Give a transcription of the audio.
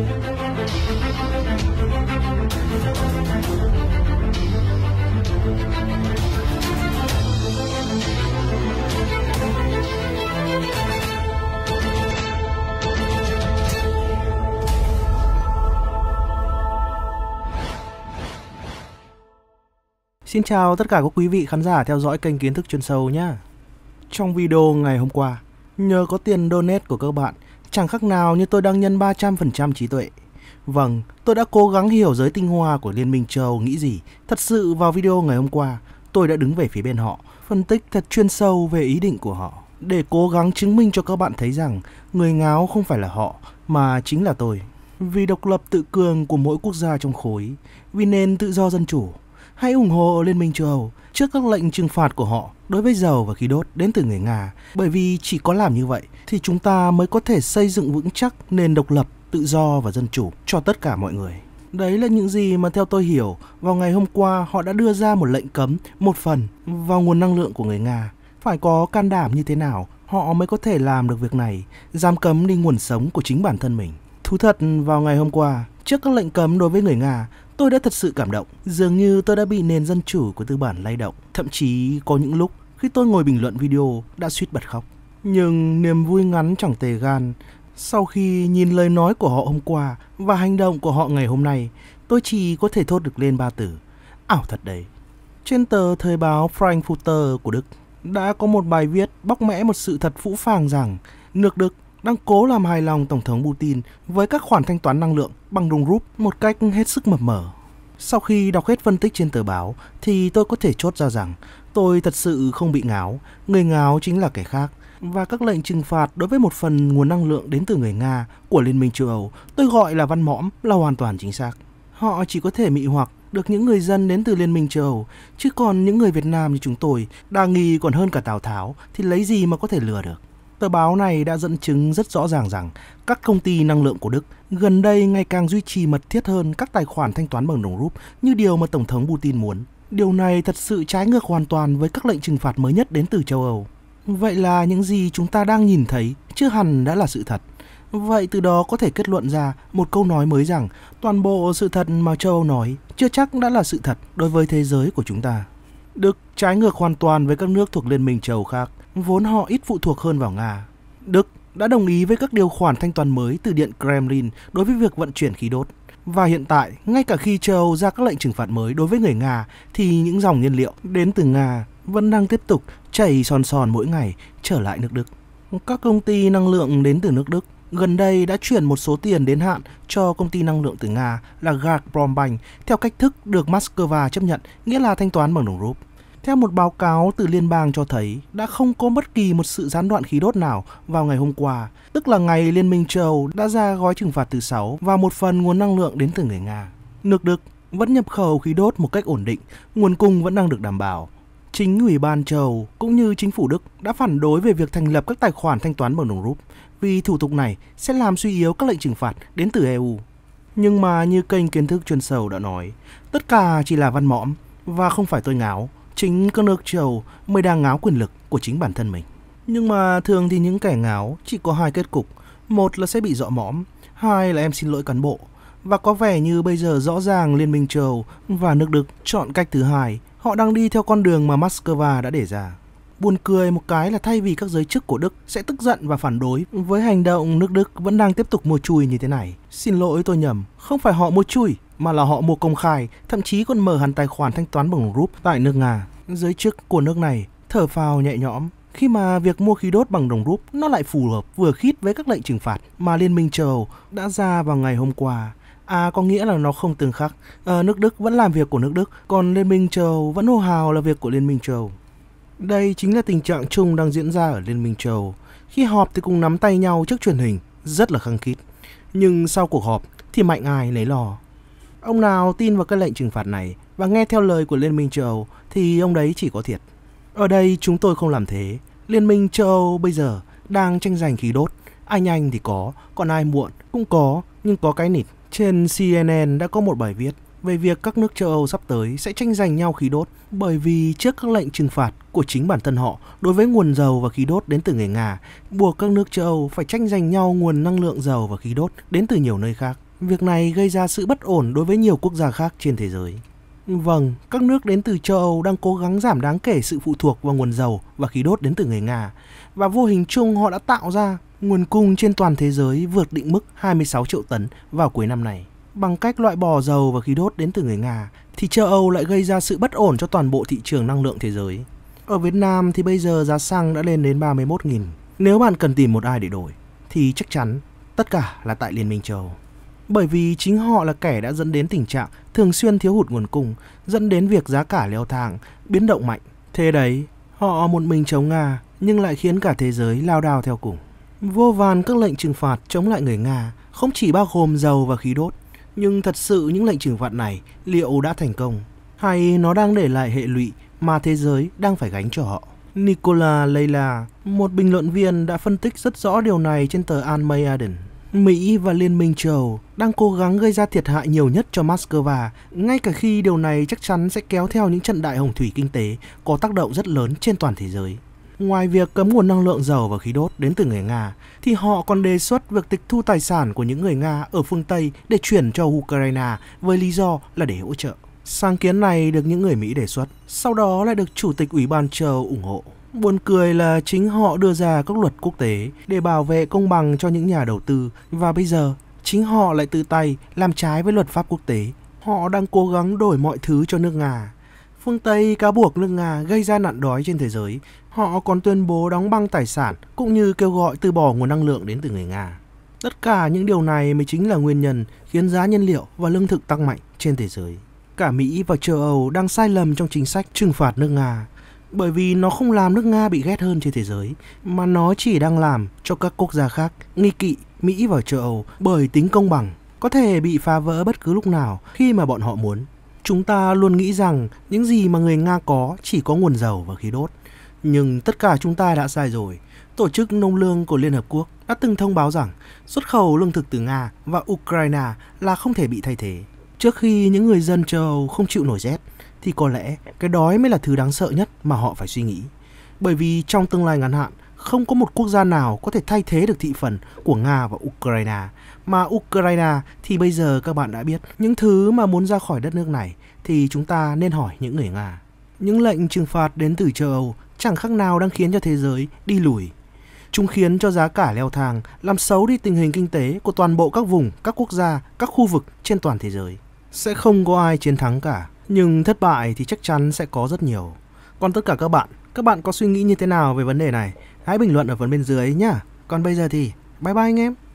Xin chào tất cả các quý vị khán giả theo dõi kênh Kiến thức chuyên sâu nhé. Trong video ngày hôm qua, nhờ có tiền donate của các bạn Chẳng khác nào như tôi đang nhân 300% trí tuệ. Vâng, tôi đã cố gắng hiểu giới tinh hoa của Liên minh châu nghĩ gì. Thật sự vào video ngày hôm qua, tôi đã đứng về phía bên họ, phân tích thật chuyên sâu về ý định của họ. Để cố gắng chứng minh cho các bạn thấy rằng người ngáo không phải là họ, mà chính là tôi. Vì độc lập tự cường của mỗi quốc gia trong khối, vì nền tự do dân chủ, hãy ủng hộ Liên minh châu Âu trước các lệnh trừng phạt của họ đối với dầu và khí đốt đến từ người Nga, bởi vì chỉ có làm như vậy thì chúng ta mới có thể xây dựng vững chắc nền độc lập, tự do và dân chủ cho tất cả mọi người. Đấy là những gì mà theo tôi hiểu, vào ngày hôm qua họ đã đưa ra một lệnh cấm một phần vào nguồn năng lượng của người Nga. Phải có can đảm như thế nào họ mới có thể làm được việc này, giam cấm đi nguồn sống của chính bản thân mình. Thú thật, vào ngày hôm qua, trước các lệnh cấm đối với người Nga, Tôi đã thật sự cảm động, dường như tôi đã bị nền dân chủ của tư bản lay động. Thậm chí có những lúc khi tôi ngồi bình luận video đã suýt bật khóc. Nhưng niềm vui ngắn chẳng tề gan. Sau khi nhìn lời nói của họ hôm qua và hành động của họ ngày hôm nay, tôi chỉ có thể thốt được lên ba từ. Ảo thật đấy. Trên tờ thời báo Frankfurter của Đức đã có một bài viết bóc mẽ một sự thật phũ phàng rằng nước Đức đang cố làm hài lòng Tổng thống Putin với các khoản thanh toán năng lượng bằng đồng rúp một cách hết sức mập mờ. Sau khi đọc hết phân tích trên tờ báo thì tôi có thể chốt ra rằng tôi thật sự không bị ngáo, người ngáo chính là kẻ khác. Và các lệnh trừng phạt đối với một phần nguồn năng lượng đến từ người Nga của Liên minh châu Âu tôi gọi là văn mõm là hoàn toàn chính xác. Họ chỉ có thể mị hoặc được những người dân đến từ Liên minh châu Âu, chứ còn những người Việt Nam như chúng tôi đa nghi còn hơn cả Tào Tháo thì lấy gì mà có thể lừa được. Tờ báo này đã dẫn chứng rất rõ ràng rằng các công ty năng lượng của Đức gần đây ngày càng duy trì mật thiết hơn các tài khoản thanh toán bằng đồng rúp như điều mà Tổng thống Putin muốn. Điều này thật sự trái ngược hoàn toàn với các lệnh trừng phạt mới nhất đến từ châu Âu. Vậy là những gì chúng ta đang nhìn thấy chưa hẳn đã là sự thật. Vậy từ đó có thể kết luận ra một câu nói mới rằng toàn bộ sự thật mà châu Âu nói chưa chắc đã là sự thật đối với thế giới của chúng ta. Đức trái ngược hoàn toàn với các nước thuộc Liên minh châu Âu khác vốn họ ít phụ thuộc hơn vào Nga. Đức đã đồng ý với các điều khoản thanh toán mới từ Điện Kremlin đối với việc vận chuyển khí đốt. Và hiện tại, ngay cả khi châu Âu ra các lệnh trừng phạt mới đối với người Nga, thì những dòng nhiên liệu đến từ Nga vẫn đang tiếp tục chảy son son mỗi ngày trở lại nước Đức. Các công ty năng lượng đến từ nước Đức gần đây đã chuyển một số tiền đến hạn cho công ty năng lượng từ Nga là Gazprombank theo cách thức được Moscow chấp nhận, nghĩa là thanh toán bằng đồng rúp. Theo một báo cáo từ liên bang cho thấy, đã không có bất kỳ một sự gián đoạn khí đốt nào vào ngày hôm qua, tức là ngày Liên minh châu đã ra gói trừng phạt thứ 6 và một phần nguồn năng lượng đến từ người Nga. Nước Đức vẫn nhập khẩu khí đốt một cách ổn định, nguồn cung vẫn đang được đảm bảo. Chính Ủy ban châu cũng như chính phủ Đức đã phản đối về việc thành lập các tài khoản thanh toán bằng đồng rúp vì thủ tục này sẽ làm suy yếu các lệnh trừng phạt đến từ EU. Nhưng mà như kênh kiến thức chuyên sâu đã nói, tất cả chỉ là văn mõm và không phải tôi ngáo chính các nước châu mới đang ngáo quyền lực của chính bản thân mình. Nhưng mà thường thì những kẻ ngáo chỉ có hai kết cục, một là sẽ bị dọ mõm, hai là em xin lỗi cán bộ. Và có vẻ như bây giờ rõ ràng Liên minh châu và nước Đức chọn cách thứ hai, họ đang đi theo con đường mà Moscow đã để ra. Buồn cười một cái là thay vì các giới chức của Đức sẽ tức giận và phản đối với hành động nước Đức vẫn đang tiếp tục mua chui như thế này. Xin lỗi tôi nhầm, không phải họ mua chui mà là họ mua công khai, thậm chí còn mở hẳn tài khoản thanh toán bằng rúp tại nước Nga. Giới chức của nước này thở phào nhẹ nhõm khi mà việc mua khí đốt bằng đồng rút nó lại phù hợp vừa khít với các lệnh trừng phạt mà Liên minh châu Âu đã ra vào ngày hôm qua. À có nghĩa là nó không tương khắc. À, nước Đức vẫn làm việc của nước Đức, còn Liên minh châu vẫn hô hào là việc của Liên minh châu Đây chính là tình trạng chung đang diễn ra ở Liên minh châu Khi họp thì cùng nắm tay nhau trước truyền hình, rất là khăng khít. Nhưng sau cuộc họp thì mạnh ai nấy lò. Ông nào tin vào các lệnh trừng phạt này và nghe theo lời của Liên minh châu Âu thì ông đấy chỉ có thiệt. Ở đây chúng tôi không làm thế. Liên minh châu Âu bây giờ đang tranh giành khí đốt. Ai nhanh thì có, còn ai muộn cũng có, nhưng có cái nịt. Trên CNN đã có một bài viết về việc các nước châu Âu sắp tới sẽ tranh giành nhau khí đốt bởi vì trước các lệnh trừng phạt của chính bản thân họ đối với nguồn dầu và khí đốt đến từ người Nga, buộc các nước châu Âu phải tranh giành nhau nguồn năng lượng dầu và khí đốt đến từ nhiều nơi khác. Việc này gây ra sự bất ổn đối với nhiều quốc gia khác trên thế giới. Vâng, các nước đến từ châu Âu đang cố gắng giảm đáng kể sự phụ thuộc vào nguồn dầu và khí đốt đến từ người Nga và vô hình chung họ đã tạo ra nguồn cung trên toàn thế giới vượt định mức 26 triệu tấn vào cuối năm này. Bằng cách loại bỏ dầu và khí đốt đến từ người Nga thì châu Âu lại gây ra sự bất ổn cho toàn bộ thị trường năng lượng thế giới. Ở Việt Nam thì bây giờ giá xăng đã lên đến 31.000. Nếu bạn cần tìm một ai để đổi thì chắc chắn tất cả là tại Liên minh châu Âu bởi vì chính họ là kẻ đã dẫn đến tình trạng thường xuyên thiếu hụt nguồn cung, dẫn đến việc giá cả leo thang, biến động mạnh. Thế đấy, họ một mình chống Nga nhưng lại khiến cả thế giới lao đao theo cùng. Vô vàn các lệnh trừng phạt chống lại người Nga không chỉ bao gồm dầu và khí đốt, nhưng thật sự những lệnh trừng phạt này liệu đã thành công hay nó đang để lại hệ lụy mà thế giới đang phải gánh cho họ. Nicola Leila, một bình luận viên đã phân tích rất rõ điều này trên tờ Al Mayadin. Mỹ và Liên minh châu đang cố gắng gây ra thiệt hại nhiều nhất cho Moscow, ngay cả khi điều này chắc chắn sẽ kéo theo những trận đại hồng thủy kinh tế có tác động rất lớn trên toàn thế giới. Ngoài việc cấm nguồn năng lượng dầu và khí đốt đến từ người Nga, thì họ còn đề xuất việc tịch thu tài sản của những người Nga ở phương Tây để chuyển cho Ukraine với lý do là để hỗ trợ. Sáng kiến này được những người Mỹ đề xuất, sau đó lại được Chủ tịch Ủy ban châu ủng hộ. Buồn cười là chính họ đưa ra các luật quốc tế để bảo vệ công bằng cho những nhà đầu tư và bây giờ chính họ lại tự tay làm trái với luật pháp quốc tế. Họ đang cố gắng đổi mọi thứ cho nước Nga. Phương Tây cáo buộc nước Nga gây ra nạn đói trên thế giới. Họ còn tuyên bố đóng băng tài sản cũng như kêu gọi từ bỏ nguồn năng lượng đến từ người Nga. Tất cả những điều này mới chính là nguyên nhân khiến giá nhiên liệu và lương thực tăng mạnh trên thế giới. Cả Mỹ và châu Âu đang sai lầm trong chính sách trừng phạt nước Nga bởi vì nó không làm nước Nga bị ghét hơn trên thế giới, mà nó chỉ đang làm cho các quốc gia khác nghi kỵ Mỹ và châu Âu bởi tính công bằng, có thể bị phá vỡ bất cứ lúc nào khi mà bọn họ muốn. Chúng ta luôn nghĩ rằng những gì mà người Nga có chỉ có nguồn dầu và khí đốt. Nhưng tất cả chúng ta đã sai rồi. Tổ chức Nông lương của Liên Hợp Quốc đã từng thông báo rằng xuất khẩu lương thực từ Nga và Ukraine là không thể bị thay thế. Trước khi những người dân châu Âu không chịu nổi rét, thì có lẽ cái đói mới là thứ đáng sợ nhất mà họ phải suy nghĩ. Bởi vì trong tương lai ngắn hạn, không có một quốc gia nào có thể thay thế được thị phần của Nga và Ukraine. Mà Ukraine thì bây giờ các bạn đã biết, những thứ mà muốn ra khỏi đất nước này thì chúng ta nên hỏi những người Nga. Những lệnh trừng phạt đến từ châu Âu chẳng khác nào đang khiến cho thế giới đi lùi. Chúng khiến cho giá cả leo thang, làm xấu đi tình hình kinh tế của toàn bộ các vùng, các quốc gia, các khu vực trên toàn thế giới. Sẽ không có ai chiến thắng cả. Nhưng thất bại thì chắc chắn sẽ có rất nhiều. Còn tất cả các bạn, các bạn có suy nghĩ như thế nào về vấn đề này? Hãy bình luận ở phần bên dưới nhá. Còn bây giờ thì bye bye anh em.